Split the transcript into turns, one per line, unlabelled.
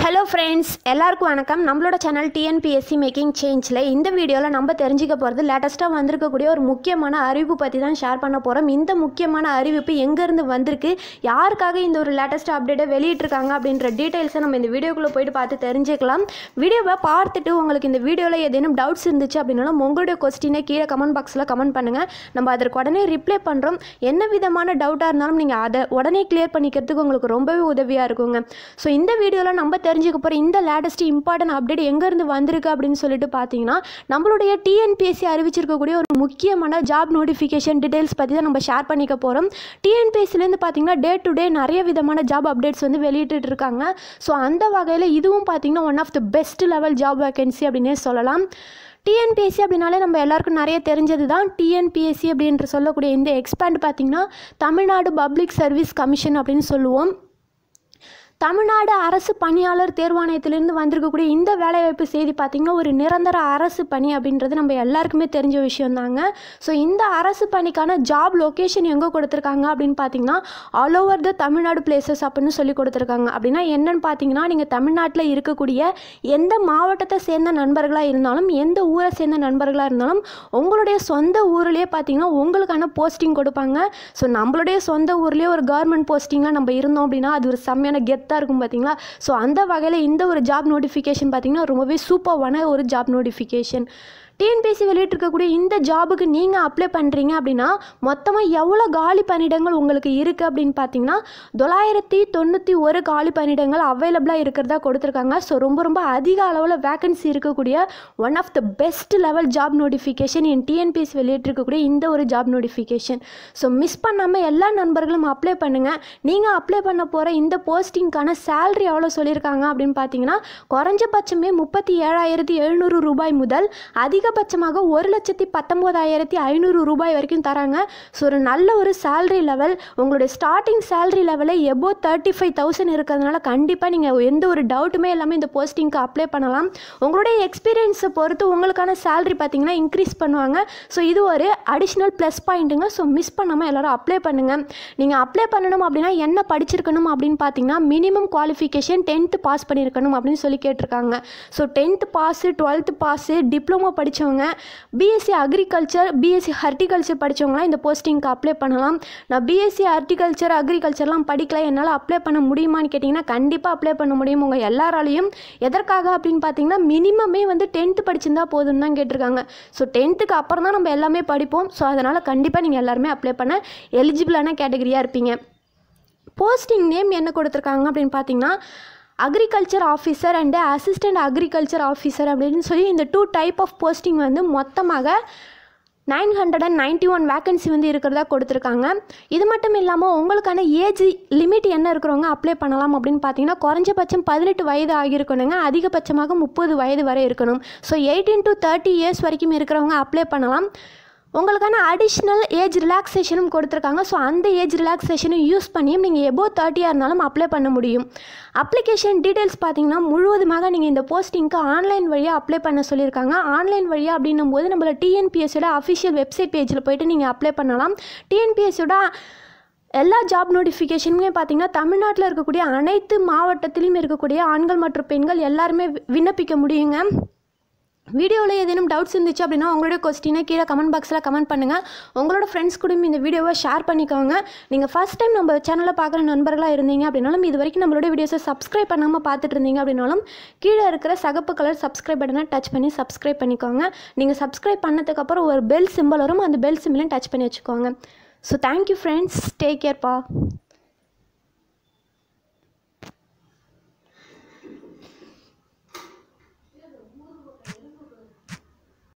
hello friends எல்லாருக்கும் வணக்கம் நம்மளோட சேனல் டிஎன்பிஎஸ்சி மேக்கிங் சேஞ்சில் இந்த வீடியோவில் நம்ம தெரிஞ்சுக்க போகிறது லேட்டஸ்ட்டாக வந்திருக்கக்கூடிய ஒரு முக்கியமான அறிவிப்பு பற்றி தான் ஷேர் பண்ண போகிறோம் இந்த முக்கியமான அறிவிப்பு எங்கேருந்து வந்திருக்கு யாருக்காக இந்த ஒரு லேட்டஸ்ட்டாக அப்டேட்டை வெளியிட்டிருக்காங்க அப்படின்ற டீட்டெயில்ஸை நம்ம இந்த வீடியோக்குள்ளே போயிட்டு பார்த்து தெரிஞ்சுக்கலாம் வீடியோவை பார்த்துட்டு உங்களுக்கு இந்த வீடியோவில் ஏதேனும் டவுட்ஸ் இருந்துச்சு அப்படின்னாலும் உங்களுடைய கொஸ்டினை கீழே கமெண்ட் பாக்ஸில் கமெண்ட் பண்ணுங்கள் நம்ம அதற்கு உடனே ரிப்ளை பண்ணுறோம் என்ன விதமான டவுட்டாக இருந்தாலும் நீங்கள் அதை உடனே கிளியர் பண்ணிக்கிறதுக்கு உங்களுக்கு ரொம்பவே உதவியாக இருக்குங்க ஸோ இந்த வீடியோவில் நம்ம தெரிஞ்சுக்க போகிற இந்த லேட்டஸ்ட் இம்பார்ட்டன்ட் அப்டேட் எங்கேருந்து வந்திருக்கு அப்படின்னு சொல்லிட்டு பார்த்தீங்கன்னா நம்மளுடைய டிஎன்பிஎஸ்சி அறிவிச்சிருக்கக்கூடிய ஒரு முக்கியமான ஜாப் நோட்டிஃபிகேஷன் டீட்டெயில்ஸ் பற்றி தான் நம்ம ஷேர் பண்ணிக்க போகிறோம் டிஎன்பிஎஸ்சிலேருந்து பார்த்தீங்கன்னா டே டு டே நிறைய விதமான ஜாப் அப்டேட்ஸ் வந்து வெளியிட்டு இருக்காங்க ஸோ அந்த வகையில் இதுவும் பார்த்தீங்கன்னா one of the best level job vacancy அப்படின்னே சொல்லலாம் டிஎன்பிஎஸ்சி அப்படின்னாலே நம்ம எல்லாருக்கும் நிறைய தெரிஞ்சது தான் டிஎன்பிஎஸ்சி அப்படின்ற சொல்லக்கூடிய இந்த எக்ஸ்பேண்ட் பார்த்தீங்கன்னா தமிழ்நாடு பப்ளிக் சர்வீஸ் கமிஷன் அப்படின்னு சொல்லுவோம் தமிழ்நாடு அரசு பணியாளர் தேர்வாணையத்திலிருந்து வந்திருக்கக்கூடிய இந்த வேலைவாய்ப்பு செய்தி பார்த்திங்கன்னா ஒரு நிரந்தர அரசு பணி அப்படின்றது நம்ம எல்லாருக்குமே தெரிஞ்ச விஷயம் தாங்க ஸோ இந்த அரசு பணிக்கான ஜாப் லொக்கேஷன் எங்கே கொடுத்துருக்காங்க அப்படின்னு பார்த்தீங்கன்னா all over the Tamil Nadu places அப்படின்னு சொல்லி கொடுத்துருக்காங்க அப்படின்னா என்னன்னு பார்த்தீங்கன்னா நீங்கள் தமிழ்நாட்டில் இருக்கக்கூடிய எந்த மாவட்டத்தை சேர்ந்த நண்பர்களாக இருந்தாலும் எந்த ஊரை சேர்ந்த நண்பர்களாக இருந்தாலும் உங்களுடைய சொந்த ஊர்லேயே பார்த்தீங்கன்னா உங்களுக்கான போஸ்டிங் கொடுப்பாங்க ஸோ நம்மளுடைய சொந்த ஊர்லேயே ஒரு கவர்மெண்ட் போஸ்டிங்கில் நம்ம இருந்தோம் அப்படின்னா அது ஒரு செம்மையான கெத் ஒர்த்தாக இருக்கும் பார்த்தீங்களா ஸோ அந்த வகையில் இந்த ஒரு ஜாப் நோட்டிஃபிகேஷன் பார்த்திங்கன்னா ரொம்பவே சூப்பர்வான ஒரு ஜாப் நோட்டிஃபிகேஷன் டிஎன்பிஎஸ்சி வெளியிட்டிருக்கக்கூடிய இந்த ஜாபுக்கு நீங்கள் அப்ளை பண்ணுறீங்க அப்படின்னா மொத்தமாக எவ்வளோ காலி பணியிடங்கள் உங்களுக்கு இருக்குது அப்படின்னு பார்த்தீங்கன்னா தொள்ளாயிரத்தி தொண்ணூற்றி ஒரு காலி பணியிடங்கள் அவைலபிளாக இருக்கிறதா கொடுத்துருக்காங்க ஸோ ரொம்ப ரொம்ப அதிக அளவில் வேக்கன்சி இருக்கக்கூடிய one of the best level job notification என் டிஎன்பிஎஸ்சி வெளியிட்டிருக்கக்கூடிய இந்த ஒரு ஜாப் நோட்டிஃபிகேஷன் ஸோ மிஸ் பண்ணாமல் எல்லா நண்பர்களும் அப்ளை பண்ணுங்கள் நீங்கள் அப்ளை பண்ண போகிற இந்த போஸ்டிங்க்கான சேல்ரி எவ்வளோ சொல்லியிருக்காங்க அப்படின்னு பார்த்தீங்கன்னா குறைஞ்சபட்சமே முப்பத்தி ஏழாயிரத்தி எழுநூறு ரூபாய் முதல் அதிக அதிகபட்சமாக ஒரு லட்சத்தி பத்தொம்போதாயிரத்தி ஐநூறு ரூபாய் வரைக்கும் தராங்க ஸோ ஒரு நல்ல ஒரு சேலரி லெவல் உங்களுடைய ஸ்டார்டிங் சேல்ரி லெவலே எபோ தேர்ட்டி ஃபைவ் தௌசண்ட் இருக்கிறதுனால கண்டிப்பாக நீங்கள் எந்த ஒரு டவுட்டுமே எல்லாமே இந்த போஸ்டிங்க்கு அப்ளை பண்ணலாம் உங்களுடைய எக்ஸ்பீரியன்ஸை பொறுத்து உங்களுக்கான சேல்ரி பார்த்தீங்கன்னா இன்க்ரீஸ் பண்ணுவாங்க ஸோ இது ஒரு அடிஷ்னல் ப்ளஸ் பாயிண்ட்டுங்க ஸோ மிஸ் பண்ணாமல் எல்லோரும் அப்ளை பண்ணுங்கள் நீங்கள் அப்ளை பண்ணணும் அப்படின்னா என்ன படிச்சிருக்கணும் அப்படின்னு பார்த்தீங்கன்னா மினிமம் குவாலிஃபிகேஷன் டென்த்து பாஸ் பண்ணியிருக்கணும் அப்படின்னு சொல்லி கேட்டிருக்காங்க so tenth pass twelfth pass diploma படி படித்தவங்க பிஎஸ்சி அக்ரிகல்ச்சர் பிஎஸ்சி ஹர்டிகல்ச்சர் படித்தவங்களாம் இந்த போஸ்டிங்க்கு அப்ளை பண்ணலாம் நான் பிஎஸ்சி ஹர்டிகல்ச்சர் அக்ரிகல்ச்சர்லாம் படிக்கல என்னால் அப்ளை பண்ண முடியுமான்னு கேட்டிங்கன்னா கண்டிப்பாக அப்ளை பண்ண முடியும் உங்கள் எல்லாராலையும் எதற்காக அப்படின்னு பார்த்தீங்கன்னா மினிமமே வந்து டென்த்து படிச்சிருந்தா போதும்னு தான் கேட்டிருக்காங்க ஸோ டென்த்துக்கு அப்புறம் தான் நம்ம எல்லாமே படிப்போம் ஸோ அதனால் கண்டிப்பாக நீங்கள் எல்லாருமே அப்ளை பண்ண எலிஜிபிளான கேட்டகரியாக இருப்பீங்க போஸ்டிங் நேம் என்ன கொடுத்துருக்காங்க அப்படின்னு பார்த்தீங்கன்னா agriculture officer and assistant agriculture officer அப்படின்னு சொல்லி இந்த டூ டைப் ஆஃப் போஸ்டிங் வந்து மொத்தமாக nine hundred and ninety one vacancy வந்து இருக்கிறதா கொடுத்துருக்காங்க இது மட்டும் இல்லாமல் உங்களுக்கான ஏஜ் லிமிட் என்ன இருக்கிறவங்க அப்ளை பண்ணலாம் அப்படின்னு பார்த்தீங்கன்னா குறைஞ்சபட்சம் பதினெட்டு வயது ஆகியிருக்கணுங்க அதிகபட்சமாக முப்பது வயது வரை இருக்கணும் so eighteen to thirty years வரைக்கும் இருக்கிறவங்க அப்ளை பண்ணலாம் உங்களுக்கான அடிஷ்னல் ஏஜ் ரிலாக்ஸேஷனும் கொடுத்துருக்காங்க ஸோ அந்த ஏஜ் ரிலாக்ஸேஷனும் யூஸ் பண்ணியும் நீங்கள் எபோ தேர்ட்டியாக இருந்தாலும் அப்ளை பண்ண முடியும் அப்ளிகேஷன் டீட்டெயில்ஸ் பார்த்தீங்கன்னா முழுவதுமாக நீங்கள் இந்த போஸ்டிங்க்கு ஆன்லைன் வழியாக அப்ளை பண்ண சொல்லியிருக்காங்க ஆன்லைன் வழியாக அப்படின்னும் போது நம்மளை டிஎன்பிஎஸ்ஸோட அஃபிஷியல் வெப்சைட் பேஜில் போயிட்டு நீங்கள் அப்ளை பண்ணலாம் டிஎன்பிஎஸ்ஸோட எல்லா ஜாப் நோட்டிஃபிகேஷனுமே பார்த்தீங்கன்னா தமிழ்நாட்டில் இருக்கக்கூடிய அனைத்து மாவட்டத்திலும் இருக்கக்கூடிய ஆண்கள் மற்றும் பெண்கள் எல்லாருமே விண்ணப்பிக்க முடியுங்க வீடியோவில் ஏதேனும் டவுட்ஸ் இருந்துச்சு அப்படின்னா உங்களோட கொஸ்டினை கீழே கமெண்ட் பாக்ஸில் கமெண்ட் பண்ணுங்கள் உங்களோட ஃப்ரெண்ட்ஸ் கூட இந்த வீடியோவை ஷேர் பண்ணிக்கோங்க நீங்கள் ஃபஸ்ட் டைம் நம்ம சேனலில் பார்க்குற நண்பர்களாக இருந்தீங்க அப்படின்னாலும் இது வரைக்கும் நம்மளோட வீடியோஸை சப்ஸ்கிரைப் பண்ணாமல் பார்த்துட்டு இருந்தீங்க அப்படின்னாலும் கீழே இருக்கிற சகப்பு கலர் சப்ஸ்கிரைப் பட்டனை டச் பண்ணி சப்ஸ்கிரைப் பண்ணிக்கோங்க நீங்கள் சப்ஸ்கிரைப் பண்ணதுக்கப்புறம் ஒரு பெல் சிம்பிள் வரும் அந்த பெல் சிம்பிளையும் டச் பண்ணி வச்சுக்கோங்க ஸோ தேங்க்யூ ஃப்ரெண்ட்ஸ் டேக் கேர்ப்பா